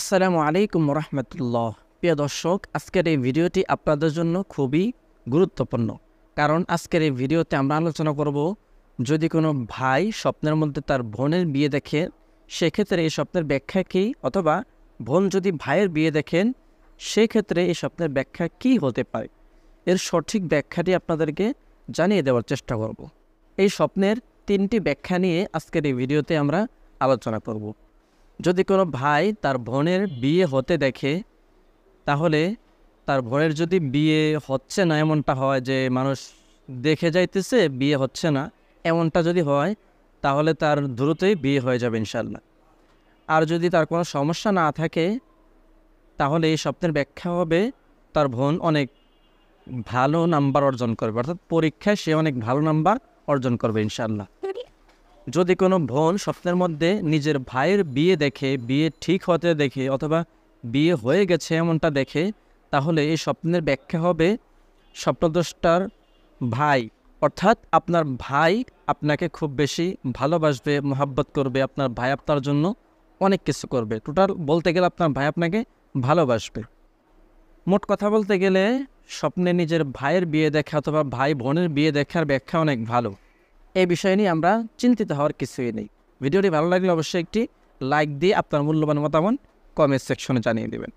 আসসালামু আলাইকুম রহমতুল্লাহ প্রিয় দর্শক আজকের এই ভিডিওটি আপনাদের জন্য খুবই গুরুত্বপূর্ণ কারণ আজকের এই ভিডিওতে আমরা আলোচনা করব যদি কোনো ভাই স্বপ্নের মধ্যে তার বোনের বিয়ে দেখে সেক্ষেত্রে এই স্বপ্নের ব্যাখ্যা কী অথবা বোন যদি ভাইয়ের বিয়ে দেখেন সেক্ষেত্রে এই স্বপ্নের ব্যাখ্যা কী হতে পারে এর সঠিক ব্যাখ্যাটি আপনাদেরকে জানিয়ে দেওয়ার চেষ্টা করব। এই স্বপ্নের তিনটি ব্যাখ্যা নিয়ে আজকের এই ভিডিওতে আমরা আলোচনা করব যদি কোনো ভাই তার বোনের বিয়ে হতে দেখে তাহলে তার বোনের যদি বিয়ে হচ্ছে না এমনটা হয় যে মানুষ দেখে যাইতেছে বিয়ে হচ্ছে না এমনটা যদি হয় তাহলে তার দ্রুতই বিয়ে হয়ে যাবে ইনশাল্লাহ আর যদি তার কোনো সমস্যা না থাকে তাহলে এই স্বপ্নের ব্যাখ্যা হবে তার বোন অনেক ভালো নাম্বার অর্জন করবে অর্থাৎ পরীক্ষায় সে অনেক ভালো নাম্বার অর্জন করবে ইনশাল্লাহ যদি কোনো বোন স্বপ্নের মধ্যে নিজের ভাইয়ের বিয়ে দেখে বিয়ে ঠিক হতে দেখে অথবা বিয়ে হয়ে গেছে এমনটা দেখে তাহলে এই স্বপ্নের ব্যাখ্যা হবে স্বপ্নদ্রষ্টার ভাই অর্থাৎ আপনার ভাই আপনাকে খুব বেশি ভালোবাসবে মোহাব্বত করবে আপনার ভাই আপনার জন্য অনেক কিছু করবে টোটাল বলতে গেলে আপনার ভাই আপনাকে ভালোবাসবে মোট কথা বলতে গেলে স্বপ্নে নিজের ভাইয়ের বিয়ে দেখা অথবা ভাই বোনের বিয়ে দেখার ব্যাখ্যা অনেক ভালো এই বিষয় নিয়ে আমরা চিন্তিত হওয়ার কিছুই নেই ভিডিওটি ভালো লাগলে অবশ্যই একটি লাইক দিয়ে আপনার মূল্যবান মতামত কমেন্ট সেকশনে জানিয়ে দেবেন